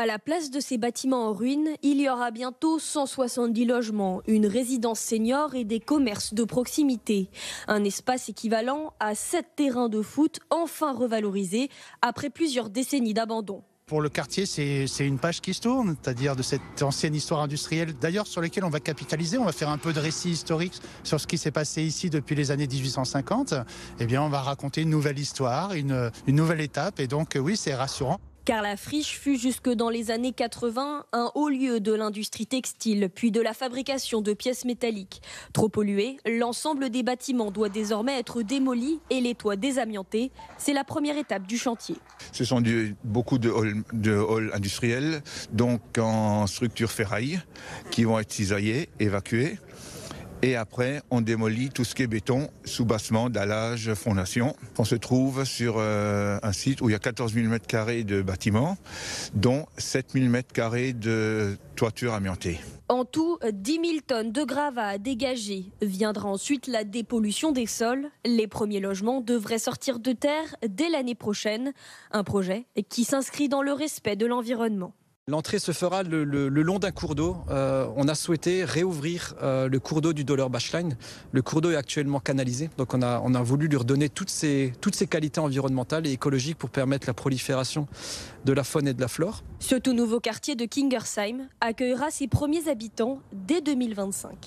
à la place de ces bâtiments en ruine, il y aura bientôt 170 logements, une résidence senior et des commerces de proximité. Un espace équivalent à 7 terrains de foot enfin revalorisés après plusieurs décennies d'abandon pour le quartier, c'est une page qui se tourne, c'est-à-dire de cette ancienne histoire industrielle, d'ailleurs sur laquelle on va capitaliser, on va faire un peu de récit historique sur ce qui s'est passé ici depuis les années 1850. Eh bien, on va raconter une nouvelle histoire, une nouvelle étape, et donc oui, c'est rassurant car la friche fut jusque dans les années 80 un haut lieu de l'industrie textile, puis de la fabrication de pièces métalliques. Trop pollué, l'ensemble des bâtiments doit désormais être démoli et les toits désamiantés. C'est la première étape du chantier. Ce sont beaucoup de halls, de halls industriels, donc en structure ferraille, qui vont être cisaillés, évacués. Et après, on démolit tout ce qui est béton, sous-bassement, dallage, fondation. On se trouve sur euh, un site où il y a 14 000 m2 de bâtiments, dont 7 000 m2 de toiture amiantée. En tout, 10 000 tonnes de gravats à dégager. Viendra ensuite la dépollution des sols. Les premiers logements devraient sortir de terre dès l'année prochaine. Un projet qui s'inscrit dans le respect de l'environnement. L'entrée se fera le, long d'un cours d'eau. Euh, on a souhaité réouvrir euh, le cours d'eau du Dollar Bachline. Le cours d'eau est actuellement canalisé, donc on a, voulu lui redonner toutes ses, toutes ses qualités environnementales et écologiques pour permettre la prolifération de la faune et de la flore. Ce tout nouveau quartier de Kingersheim accueillera ses premiers habitants dès 2025.